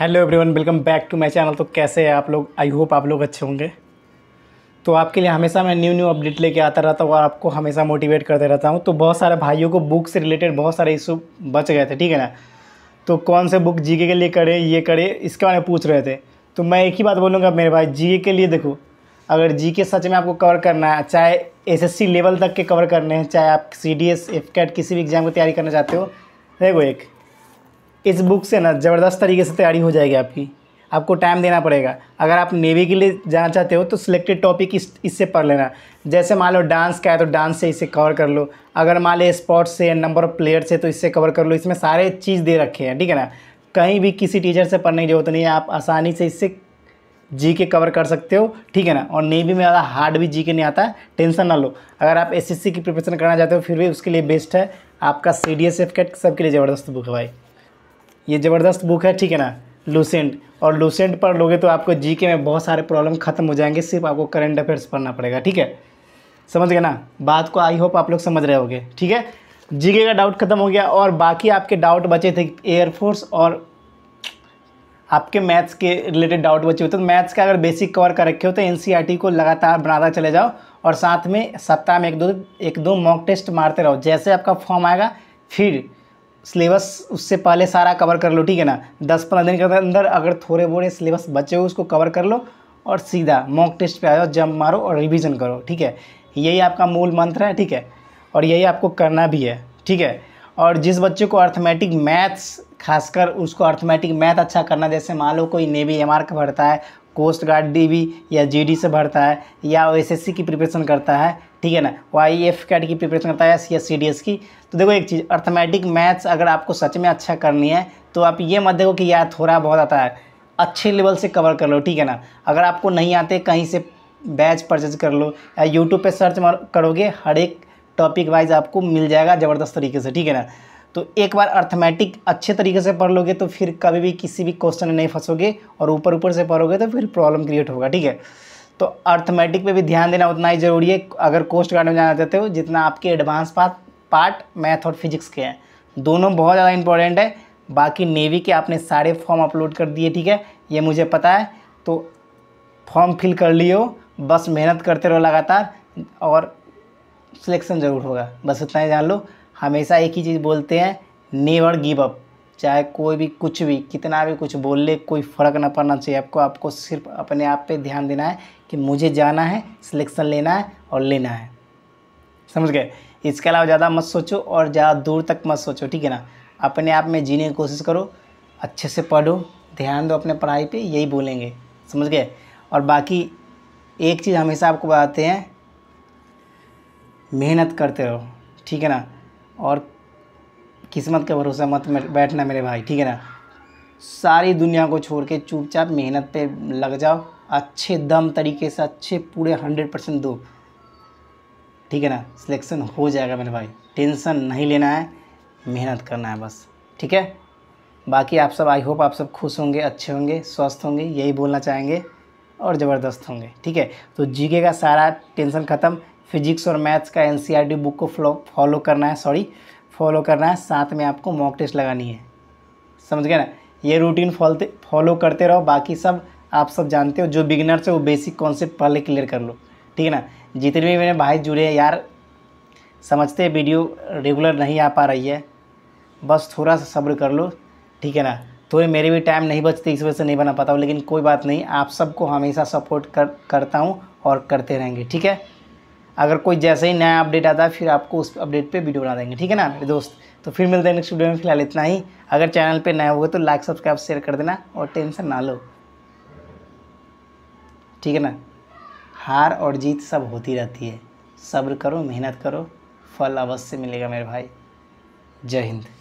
hello everyone welcome back to my channel तो कैसे हैं आप लोग आई होप आप लोग अच्छे होंगे तो आपके लिए हमेशा मैं न्यू न्यू अपडेट लेके आता रहता हूँ और आपको हमेशा मोटिवेट करते रहता हूँ तो बहुत सारे भाइयों को बुक से रिलेटेड बहुत सारे इशू बच गए थे ठीक है ना तो कौन से बुक जी के लिए करें ये करें इसके बारे में पूछ रहे थे तो मैं एक ही बात बोलूँगा मेरे भाई जी के लिए देखो अगर जी के सच में आपको कवर करना है चाहे एस लेवल तक के कवर करने हैं चाहे आप C D S F CAT किसी भी एग्ज़ाम की तैयारी करना चाहते हो देखो एक इस बुक से ना ज़बरदस्त तरीके से तैयारी हो जाएगी आपकी आपको टाइम देना पड़ेगा अगर आप नेवी के लिए जाना चाहते हो तो सिलेक्टेड टॉपिक इस इससे पढ़ लेना जैसे मान लो डांस का है तो डांस से इसे कवर कर लो अगर मान लो स्पोर्ट्स से नंबर ऑफ प्लेयर्स से तो इससे कवर कर लो इसमें सारे चीज़ दे रखे हैं ठीक है ना कहीं भी किसी टीचर से पढ़ने की जरूरत नहीं है आप आसानी से इससे जी के कवर कर सकते हो ठीक है ना और नेवी में ज़्यादा हार्ड भी जी के नहीं आता टेंशन ना लो अगर आप एस की प्रिपरेशन करना चाहते हो फिर भी उसके लिए बेस्ट है आपका C D S F CAT सबके लिए ज़बरदस्त बुक है भाई ये ज़बरदस्त बुक है ठीक है ना लूसेंट और लूसेंट पढ़ लोगे तो आपको जीके में बहुत सारे प्रॉब्लम खत्म हो जाएंगे सिर्फ आपको करंट अफेयर्स पढ़ना पड़ेगा ठीक है समझ गए ना बात को आई होप आप लोग समझ रहे होगे ठीक है जीके का डाउट खत्म हो गया और बाकी आपके डाउट बचे थे एयरफोर्स और आपके मैथ्स के रिलेटेड डाउट बचे होते तो मैथ्स का अगर बेसिक कवर कर रखे हो तो एन e को लगातार बनाता चले जाओ और साथ में सप्ताह में एक दो एक दो मॉक टेस्ट मारते रहो जैसे आपका फॉर्म आएगा फिर सिलेबस उससे पहले सारा कवर कर लो ठीक है ना दस पंद्रह दिन के अंदर अगर थोड़े बोरे सिलेबस बचे हो उसको कवर कर लो और सीधा मॉक टेस्ट पे आ जाओ जंप मारो और रिवीजन करो ठीक है यही आपका मूल मंत्र है ठीक है और यही आपको करना भी है ठीक है और जिस बच्चे को अर्थमेटिक मैथ्स खासकर उसको अर्थमेटिक मैथ अच्छा करना जैसे मान लो कोई नेवी एम का भरता है कोस्ट गार्ड डी या जी से भरता है या ओ की प्रिपरेशन करता है ठीक है ना वो आई एफ कैट की प्रिपरेशन करता है C S C D S की तो देखो एक चीज़ अर्थमेटिक मैथ्स अगर आपको सच में अच्छा करनी है तो आप ये मत देखो कि यार थोड़ा बहुत आता है अच्छे लेवल से कवर कर लो ठीक है ना अगर आपको नहीं आते कहीं से बैच परचेज कर लो या यूट्यूब पर सर्च करोगे हर एक टॉपिक वाइज आपको मिल जाएगा ज़बरदस्त तरीके से ठीक है ना तो एक बार अर्थमेटिक अच्छे तरीके से पढ़ लोगे तो फिर कभी भी किसी भी क्वेश्चन में नहीं फंसोगे और ऊपर ऊपर से पढ़ोगे तो फिर प्रॉब्लम क्रिएट होगा ठीक है तो अर्थमेटिक पे भी ध्यान देना उतना ही ज़रूरी है अगर कोस्ट गार्ड में जाना चाहते हो जितना आपके एडवांस पार्ट पार्ट मैथ और फिजिक्स के हैं दोनों बहुत ज़्यादा इंपॉर्टेंट है बाकी नेवी के आपने सारे फॉर्म अपलोड कर दिए ठीक है ये मुझे पता है तो फॉर्म फिल कर लियो बस मेहनत करते रहो लगातार और सिलेक्शन ज़रूर होगा बस इतना ही जान लो हमेशा एक ही चीज़ बोलते हैं नेवर गिव अप चाहे कोई भी कुछ भी कितना भी कुछ बोल ले कोई फ़र्क ना पड़ना चाहिए आपको आपको सिर्फ अपने आप पे ध्यान देना है कि मुझे जाना है सिलेक्शन लेना है और लेना है समझ गए इसके अलावा ज़्यादा मत सोचो और ज़्यादा दूर तक मत सोचो ठीक है ना अपने आप में जीने की कोशिश करो अच्छे से पढ़ो ध्यान दो अपने पढ़ाई पर यही बोलेंगे समझ गए और बाकी एक चीज़ हमेशा आपको बताते हैं मेहनत करते रहो ठीक है ना और किस्मत के भरोसा मत बैठना मेरे भाई ठीक है ना सारी दुनिया को छोड़ के चुपचाप मेहनत पे लग जाओ अच्छे दम तरीके से अच्छे पूरे हंड्रेड परसेंट दो ठीक है ना सिलेक्शन हो जाएगा मेरे भाई टेंशन नहीं लेना है मेहनत करना है बस ठीक है बाकी आप सब आई होप आप सब खुश होंगे अच्छे होंगे स्वस्थ होंगे यही बोलना चाहेंगे और ज़बरदस्त होंगे ठीक है तो जीके का सारा टेंशन ख़त्म फिजिक्स और मैथ्स का एन बुक e को फॉलो करना है सॉरी फॉलो करना है साथ में आपको मॉक टेस्ट लगानी है समझ गए ना ये रूटीन फॉलते फॉलो करते रहो बाकी सब आप सब जानते हो जो बिगिनर्स है वो बेसिक कॉन्सेप्ट पहले क्लियर कर लो ठीक है ना जितने भी मेरे भाई जुड़े हैं यार समझते हैं वीडियो रेगुलर नहीं आ पा रही है बस थोड़ा सा सब्र कर लो ठीक है ना थोड़े मेरे भी टाइम नहीं बचते इस वजह से नहीं बना पाता हूँ लेकिन कोई बात नहीं आप सबको हमेशा सपोर्ट कर करता हूँ और करते रहेंगे ठीक है अगर कोई जैसे ही नया अपडेट आता है फिर आपको उस अपडेट पे वीडियो बना देंगे ठीक है ना मेरे दोस्त तो फिर मिलते हैं नेक्स्ट वीडियो में फिलहाल इतना ही अगर चैनल पे नया हुआ तो लाइक सब्सक्राइब शेयर कर देना और टेंशन ना लो ठीक है ना हार और जीत सब होती रहती है सब्र करो मेहनत करो फल अवश्य मिलेगा मेरे भाई जय हिंद